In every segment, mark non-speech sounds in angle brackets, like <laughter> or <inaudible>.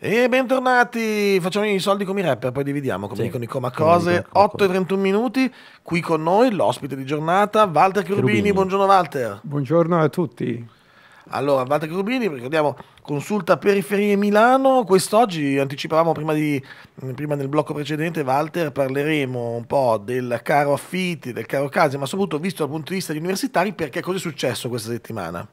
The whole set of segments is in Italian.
E bentornati, facciamo i soldi come i rapper, poi dividiamo come sì. dicono i coma cose. 8 e 31 minuti, qui con noi l'ospite di giornata, Walter Cherubini. Cherubini. Buongiorno Walter. Buongiorno a tutti. Allora, Walter Cherubini, ricordiamo, consulta periferie Milano. Quest'oggi, anticipavamo prima, di, prima nel blocco precedente, Walter, parleremo un po' del caro affitti, del caro casi, ma soprattutto visto dal punto di vista degli universitari, perché cosa è successo questa settimana?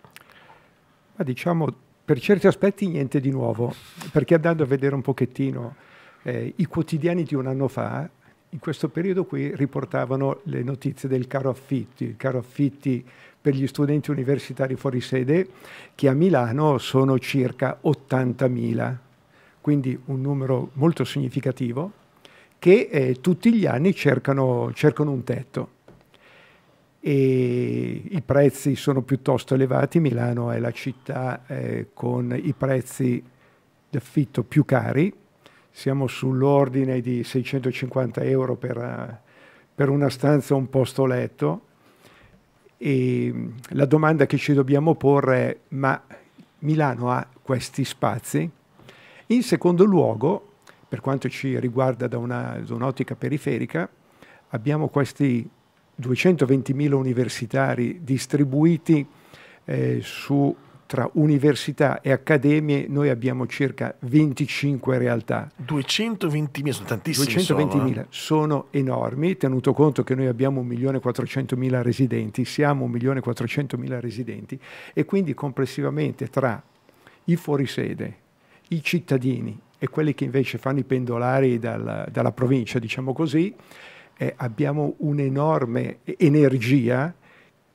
Ma diciamo per certi aspetti niente di nuovo, perché andando a vedere un pochettino eh, i quotidiani di un anno fa, in questo periodo qui riportavano le notizie del caro affitti, il caro affitti per gli studenti universitari fuori sede, che a Milano sono circa 80.000, quindi un numero molto significativo, che eh, tutti gli anni cercano, cercano un tetto e i prezzi sono piuttosto elevati. Milano è la città eh, con i prezzi d'affitto più cari, siamo sull'ordine di 650 euro per, eh, per una stanza o un posto letto. E mm, la domanda che ci dobbiamo porre è: ma Milano ha questi spazi? In secondo luogo, per quanto ci riguarda da un'ottica periferica, abbiamo questi 220.000 universitari distribuiti eh, su, tra università e accademie, noi abbiamo circa 25 realtà. 220.000 sono tantissimi. 220.000 eh? sono enormi, tenuto conto che noi abbiamo 1.400.000 residenti, siamo 1.400.000 residenti e quindi complessivamente tra i fuorisede, i cittadini e quelli che invece fanno i pendolari dalla, dalla provincia, diciamo così, eh, abbiamo un'enorme energia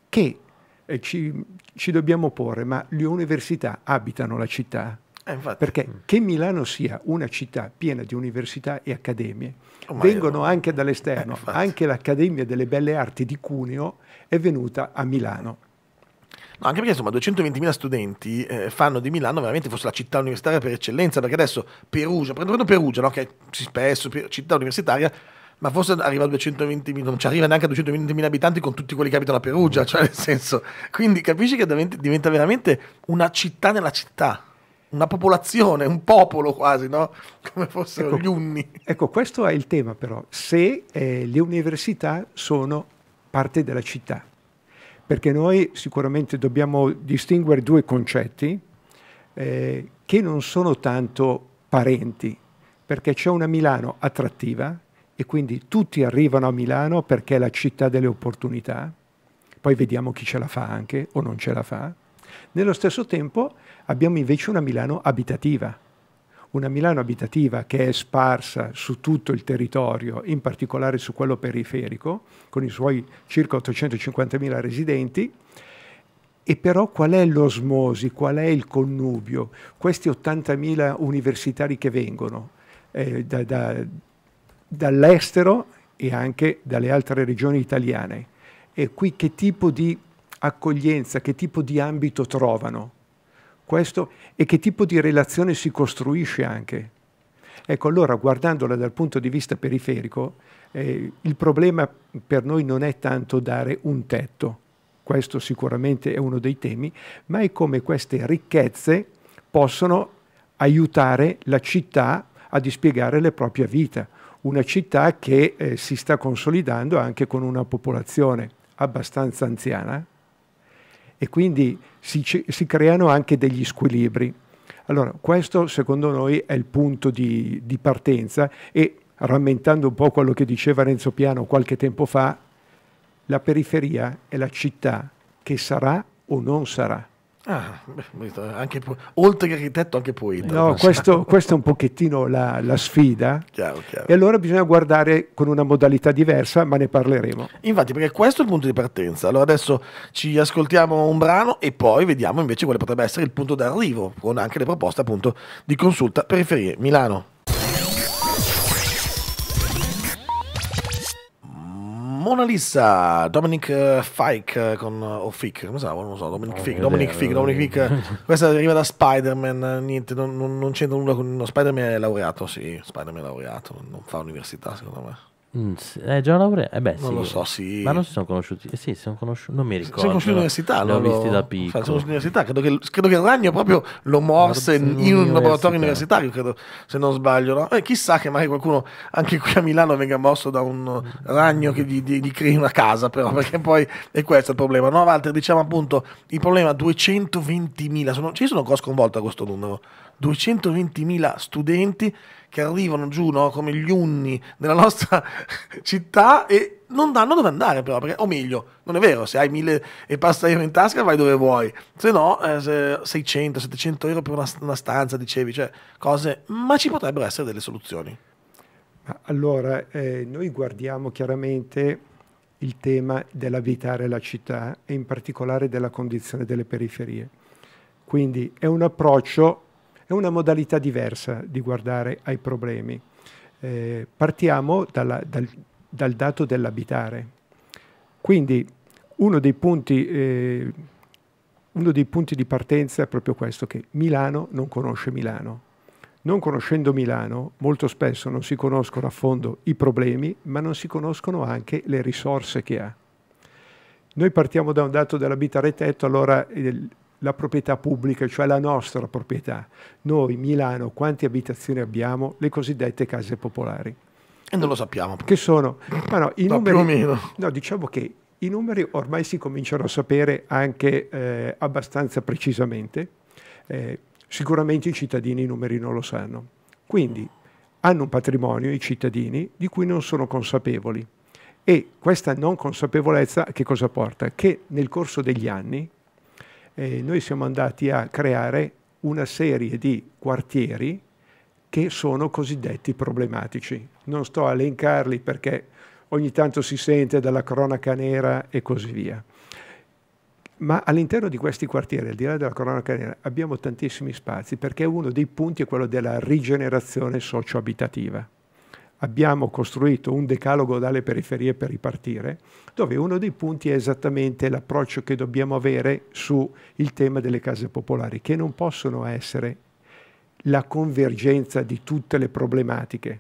che eh, ci, ci dobbiamo porre, ma le università abitano la città? Eh, Perché mm. che Milano sia una città piena di università e accademie, oh, vengono anche dall'esterno, eh, anche l'Accademia delle Belle Arti di Cuneo è venuta a Milano. No, anche perché insomma 220.000 studenti eh, fanno di Milano veramente forse la città universitaria per eccellenza, perché adesso Perugia, prendo Perugia, no? che spesso città universitaria, ma forse arriva a 220.000, non ci arriva neanche a 220.000 abitanti con tutti quelli che abitano a Perugia, cioè nel senso, quindi capisci che diventa veramente una città nella città, una popolazione, un popolo quasi, no? Come fossero ecco, gli unni. Ecco, questo è il tema però, se eh, le università sono parte della città, perché noi sicuramente dobbiamo distinguere due concetti eh, che non sono tanto parenti, perché c'è una Milano attrattiva, e quindi tutti arrivano a Milano perché è la città delle opportunità, poi vediamo chi ce la fa anche o non ce la fa. Nello stesso tempo abbiamo invece una Milano abitativa, una Milano abitativa che è sparsa su tutto il territorio, in particolare su quello periferico, con i suoi circa 850.000 residenti, e però qual è l'osmosi, qual è il connubio? Questi 80.000 universitari che vengono eh, da, da, dall'estero e anche dalle altre regioni italiane. E qui che tipo di accoglienza, che tipo di ambito trovano questo e che tipo di relazione si costruisce anche. Ecco, allora guardandola dal punto di vista periferico, eh, il problema per noi non è tanto dare un tetto, questo sicuramente è uno dei temi, ma è come queste ricchezze possono aiutare la città a dispiegare la propria vita una città che eh, si sta consolidando anche con una popolazione abbastanza anziana e quindi si, si creano anche degli squilibri. Allora, questo secondo noi è il punto di, di partenza e rammentando un po' quello che diceva Renzo Piano qualche tempo fa, la periferia è la città che sarà o non sarà. Ah, anche, oltre che architetto, anche poeta. No, questo, questa è un pochettino la, la sfida. Chiaro, chiaro. E allora bisogna guardare con una modalità diversa, ma ne parleremo. Infatti, perché questo è il punto di partenza. Allora adesso ci ascoltiamo un brano e poi vediamo invece quale potrebbe essere il punto d'arrivo, con anche le proposte appunto di consulta periferie Milano. Mona Lisa, Dominic eh, Fike eh, con eh, o Fick, come si chiama? Non so, Dominic oh, Fick, Dominic Fick, Dominic Fick. Questa deriva da Spider-Man, niente, non, non c'entra nulla con no, Spider-Man è laureato, sì, Spider-Man è laureato, non fa università secondo me. Mm, è eh, già laureato? Eh beh, non sì. lo so, sì. Ma non si sono conosciuti? Eh, sì, si sono conosciuti, non mi ricordo. Si sono conosciuti all'università, l'ho visti da piccolo. Cioè, sono all'università, credo che, credo che il ragno proprio lo morse in, in un laboratorio universitario, credo, se non sbaglio. No? E eh, chissà che magari qualcuno anche qui a Milano venga morso da un ragno che gli, gli, gli crei una casa, però, <laughs> perché poi è questo il problema. No, Walter, diciamo appunto, il problema 220.000, sono, ci sono cose sconvolto a questo numero, 220.000 studenti che arrivano giù no? come gli unni nella nostra <laughs> città e non danno dove andare però, perché, o meglio, non è vero, se hai mille e passa euro in tasca vai dove vuoi, se no eh, se 600, 700 euro per una, una stanza, dicevi, cioè cose, ma ci potrebbero essere delle soluzioni. Allora, eh, noi guardiamo chiaramente il tema dell'abitare la città e in particolare della condizione delle periferie. Quindi è un approccio è una modalità diversa di guardare ai problemi. Eh, partiamo dalla, dal, dal, dato dell'abitare. Quindi uno dei, punti, eh, uno dei punti di partenza è proprio questo, che Milano non conosce Milano. Non conoscendo Milano, molto spesso non si conoscono a fondo i problemi, ma non si conoscono anche le risorse che ha. Noi partiamo da un dato dell'abitare tetto, allora la proprietà pubblica, cioè la nostra proprietà. Noi, Milano, quante abitazioni abbiamo? Le cosiddette case popolari. E non lo sappiamo. Che sono? Ma no, i numeri, più o meno. No, diciamo che i numeri ormai si cominciano a sapere anche eh, abbastanza precisamente. Eh, sicuramente i cittadini i numeri non lo sanno. Quindi hanno un patrimonio i cittadini di cui non sono consapevoli. E questa non consapevolezza che cosa porta? Che nel corso degli anni eh, noi siamo andati a creare una serie di quartieri che sono cosiddetti problematici. Non sto a elencarli perché ogni tanto si sente dalla cronaca nera e così via. Ma all'interno di questi quartieri, al di là della cronaca nera, abbiamo tantissimi spazi perché uno dei punti è quello della rigenerazione socio-abitativa abbiamo costruito un decalogo dalle periferie per ripartire, dove uno dei punti è esattamente l'approccio che dobbiamo avere sul tema delle case popolari, che non possono essere la convergenza di tutte le problematiche,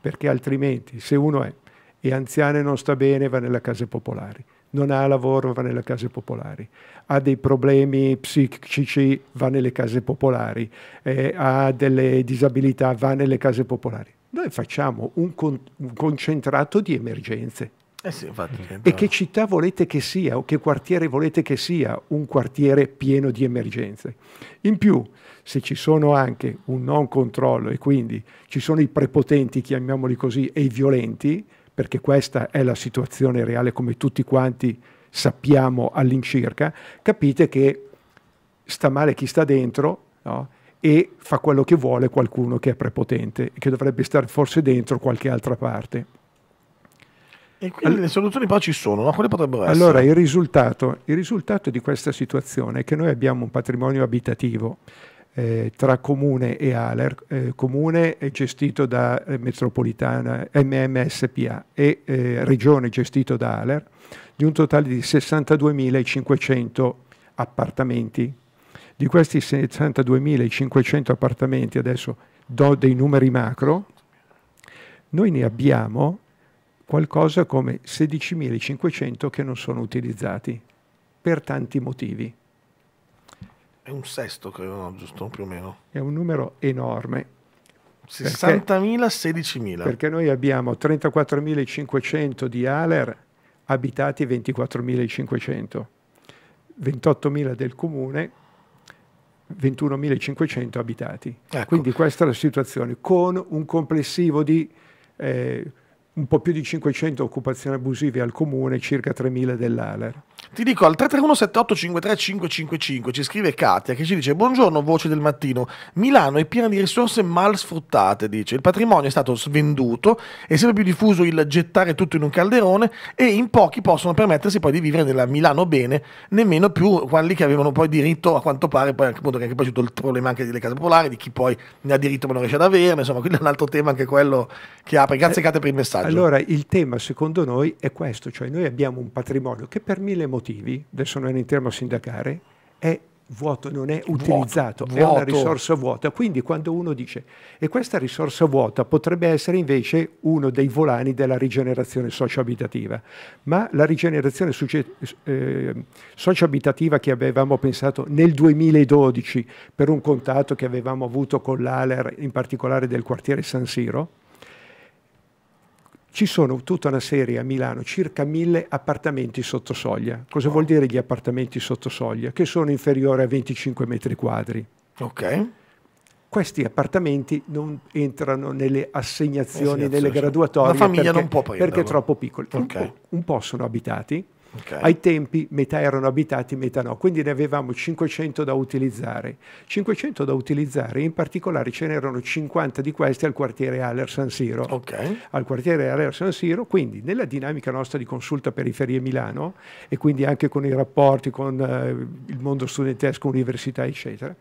perché altrimenti se uno è, è anziano e non sta bene va nelle case popolari, non ha lavoro va nelle case popolari, ha dei problemi psichici va nelle case popolari, eh, ha delle disabilità va nelle case popolari noi facciamo un, con, un concentrato di emergenze. Eh sì, infatti, mm-hmm. e che città volete che sia o che quartiere volete che sia un quartiere pieno di emergenze? In più, se ci sono anche un non controllo e quindi ci sono i prepotenti, chiamiamoli così, e i violenti, perché questa è la situazione reale come tutti quanti sappiamo all'incirca, capite che sta male chi sta dentro no? e fa quello che vuole qualcuno che è prepotente e che dovrebbe stare forse dentro qualche altra parte. E quindi All- le soluzioni poi ci sono, ma quale potrebbero essere? Allora, il risultato, il risultato, di questa situazione è che noi abbiamo un patrimonio abitativo eh, tra comune e Aler, eh, comune è gestito da eh, metropolitana MMSPA e eh, regione gestito da Aler, di un totale di 62.500 appartamenti di questi 62.500 appartamenti, adesso do dei numeri macro, noi ne abbiamo qualcosa come 16.500 che non sono utilizzati per tanti motivi. È un sesto, credo, no, giusto? Più o meno. È un numero enorme. 60.000, 16.000. Perché noi abbiamo 34.500 di ALER, abitati 24.500, 28.000 del comune, 21.500 abitati. Ecco. Quindi questa è la situazione, con un complessivo di eh, un po' più di 500 occupazioni abusive al comune, circa 3.000 dell'Aler. Ti dico al 331-7853-555 ci scrive Katia che ci dice buongiorno voce del mattino, Milano è piena di risorse mal sfruttate, dice, il patrimonio è stato svenduto, è sempre più diffuso il gettare tutto in un calderone e in pochi possono permettersi poi di vivere nella Milano bene, nemmeno più quelli che avevano poi diritto a quanto pare, poi appunto che è poi tutto il problema anche delle case popolari, di chi poi ne ha diritto ma non riesce ad averne, insomma quindi è un altro tema anche quello che apre. Grazie eh, Katia per il messaggio allora il tema secondo noi è questo, cioè noi abbiamo un patrimonio che per mille motivi, adesso non entriamo a sindacare, è vuoto, non è utilizzato, vuoto. è una risorsa vuota. Quindi quando uno dice e questa risorsa vuota potrebbe essere invece uno dei volani della rigenerazione socio-abitativa, ma la rigenerazione eh, socio-abitativa che avevamo pensato nel 2012 per un contatto che avevamo avuto con l'Aler, in particolare del quartiere San Siro, ci sono tutta una serie a Milano, circa mille appartamenti sotto soglia. Cosa oh. vuol dire gli appartamenti sotto soglia? Che sono inferiori a 25 metri quadri. Ok. Questi appartamenti non entrano nelle assegnazioni, nelle graduatorie. La famiglia perché, non può prenderlo. Perché troppo piccoli. Okay. Un, po', un po' sono abitati, Okay. Ai tempi metà erano abitati, metà no, quindi ne avevamo 500 da utilizzare. 500 da utilizzare, in particolare ce n'erano 50 di questi al quartiere Aller San Siro. Okay. Al quartiere Aller San Siro, quindi nella dinamica nostra di consulta periferie Milano e quindi anche con i rapporti con eh, il mondo studentesco, università, eccetera.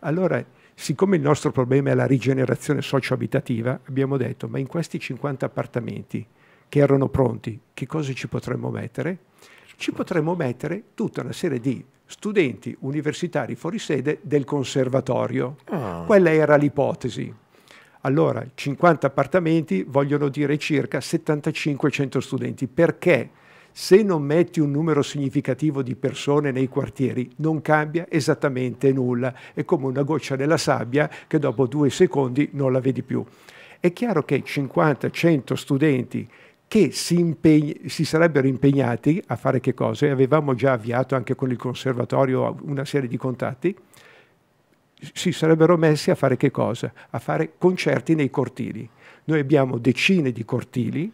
Allora, siccome il nostro problema è la rigenerazione socio-abitativa, abbiamo detto, ma in questi 50 appartamenti che erano pronti, che cosa ci potremmo mettere? ci potremmo mettere tutta una serie di studenti universitari fuori sede del conservatorio. Ah. Quella era l'ipotesi. Allora, 50 appartamenti vogliono dire circa 7500 studenti. Perché? Se non metti un numero significativo di persone nei quartieri, non cambia esattamente nulla. È come una goccia nella sabbia che dopo due secondi non la vedi più. È chiaro che 50-100 studenti che si, impeg- si, sarebbero impegnati a fare che cosa, e avevamo già avviato anche con il conservatorio una serie di contatti, si sarebbero messi a fare che cosa? A fare concerti nei cortili. Noi abbiamo decine di cortili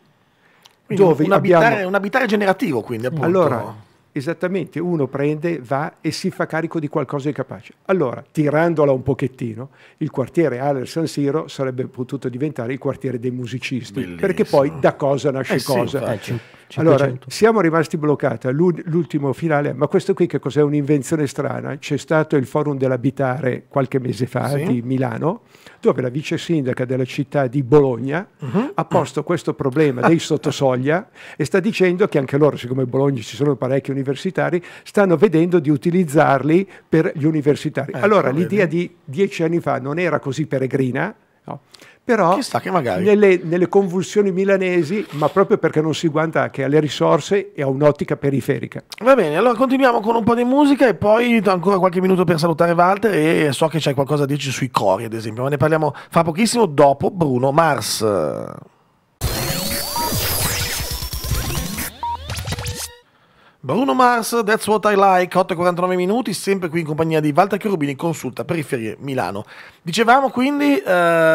dove un, abitare, abbiamo... un abitare generativo quindi appunto. Allora, esattamente uno prende, va e si fa carico di qualcosa di capace. Allora, tirandola un pochettino, il quartiere Aller San Siro sarebbe potuto diventare il quartiere dei musicisti, Bellissimo. perché poi da cosa nasce eh cosa. Eh sì, 500. Allora, siamo rimasti bloccati all'ultimo finale, ma questo qui che cos'è un'invenzione strana? C'è stato il forum dell'abitare qualche mese fa sì. di Milano, dove la vice sindaca della città di Bologna uh-huh. ha posto questo problema dei sottosoglia e sta dicendo che anche loro, siccome a Bologna ci sono parecchi universitari, stanno vedendo di utilizzarli per gli universitari. Eh, allora, l'idea vedi. di dieci anni fa non era così peregrina, no? però che nelle, nelle, convulsioni milanesi, ma proprio perché non si guanta che alle risorse e a un'ottica periferica. Va bene, allora continuiamo con un po' di musica e poi ancora qualche minuto per salutare Walter e so che c'è qualcosa da dirci sui cori, ad esempio, ma ne parliamo fra pochissimo dopo Bruno Mars. Bruno Mars, That's What I Like, 8.49 minuti, sempre qui in compagnia di Walter Cherubini, consulta periferie Milano. Dicevamo quindi eh,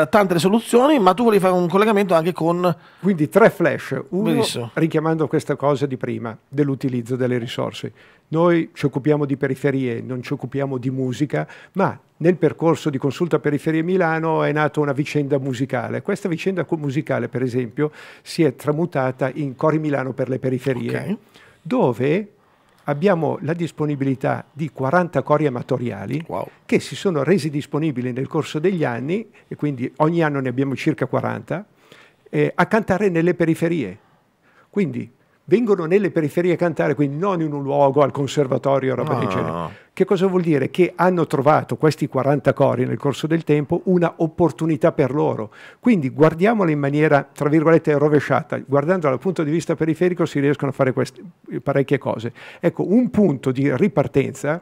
tante le soluzioni, ma tu volevi fare un collegamento anche con... Quindi tre flash, uno Benissimo. richiamando questa cosa di prima, dell'utilizzo delle risorse. Noi ci occupiamo di periferie, non ci occupiamo di musica, ma nel percorso di Consulta Periferie Milano è nata una vicenda musicale. Questa vicenda musicale, per esempio, si è tramutata in Cori Milano per le periferie. Ok dove abbiamo la disponibilità di 40 cori amatoriali wow. che si sono resi disponibili nel corso degli anni, e quindi ogni anno ne abbiamo circa 40, eh, a cantare nelle periferie. Quindi vengono nelle periferie a cantare, quindi non in un luogo al conservatorio o roba del ah. genere. Che cosa vuol dire? Che hanno trovato questi 40 cori nel corso del tempo una opportunità per loro. Quindi guardiamola in maniera, tra virgolette, rovesciata. Guardandola dal punto di vista periferico si riescono a fare queste, parecchie cose. Ecco, un punto di ripartenza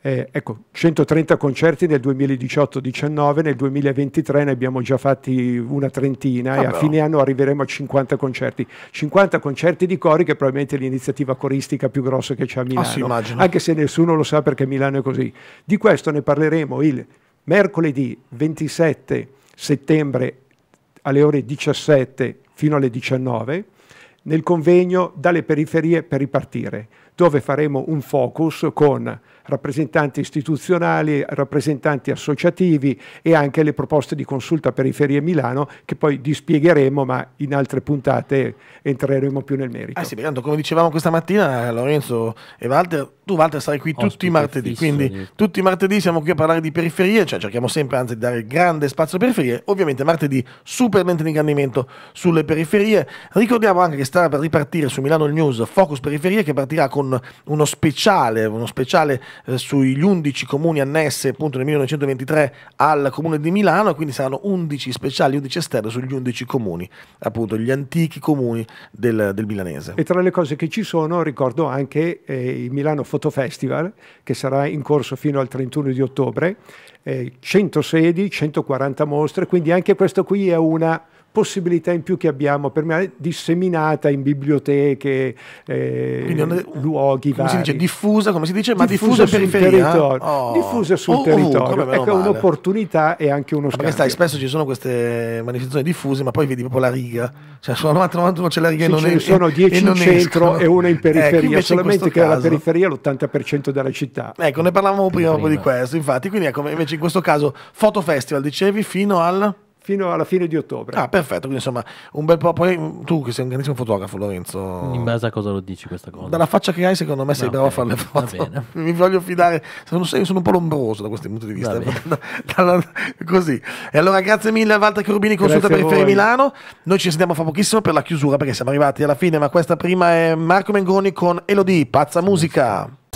eh, ecco, 130 concerti nel 2018-19, nel 2023 ne abbiamo già fatti una trentina ah, e a però. fine anno arriveremo a 50 concerti. 50 concerti di cori che è probabilmente l'iniziativa coristica più grossa che c'è a Milano, ah, sì, anche se nessuno lo sa perché Milano è così. Di questo ne parleremo il mercoledì 27 settembre alle ore 17 fino alle 19 nel convegno dalle periferie per ripartire dove faremo un focus con rappresentanti istituzionali, rappresentanti associativi e anche le proposte di consulta periferie Milano che poi dispiegheremo ma in altre puntate entreremo più nel merito. Ah sì, tanto come dicevamo questa mattina Lorenzo e Walter, tu Walter sarai qui Ospite tutti i martedì, fisso, quindi tutti i martedì siamo qui a parlare di periferie, cioè cerchiamo sempre anzi di dare grande spazio alle periferie, ovviamente martedì super mente di ingrandimento sulle periferie, ricordiamo anche che sta per ripartire su Milano News Focus Periferie che partirà con con uno speciale, uno speciale eh, sugli 11 comuni annessi appunto nel 1923 al comune di Milano, quindi saranno 11 speciali, 11 esterni sugli 11 comuni, appunto gli antichi comuni del, del milanese. E tra le cose che ci sono ricordo anche eh, il Milano Foto Festival che sarà in corso fino al 31 di ottobre, eh, 100 sedi, 140 mostre, quindi anche questo qui è una possibilità in più che abbiamo per me disseminata in biblioteche, eh, non, luoghi come vari. si dice diffusa, come si dice, ma diffusa, diffusa sul territorio, oh. diffusa sul oh, oh territorio. Ovunque, ecco male. un'opportunità e anche uno scambio. Stai, spesso ci sono queste manifestazioni diffuse, ma poi vedi proprio la riga, cioè sono 91 c'è la riga sì, e non ce ne sono 10 in centro escono. e una in ecco, periferia, eh, solamente in che caso... la periferia l'80% della città. Ecco, ne parlavamo prima, prima. di questo, infatti, quindi ecco, invece in questo caso Foto Festival dicevi fino al fino alla fine di ottobre. Ah, perfetto, quindi insomma, un bel po'. Poi mm, tu che sei un grandissimo fotografo, Lorenzo. In base a cosa lo dici questa cosa? Dalla faccia che hai, secondo me sei no, bravo a fare le foto. <laughs> Mi voglio fidare, sono, sono, un po' lombroso da questo punto di vista. <laughs> Da, così. E allora grazie mille a Walter Cherubini, consulta periferia Milano. Noi ci sentiamo fra pochissimo per la chiusura perché siamo arrivati alla fine, ma questa prima è Marco Mengoni con Elodie, pazza musica.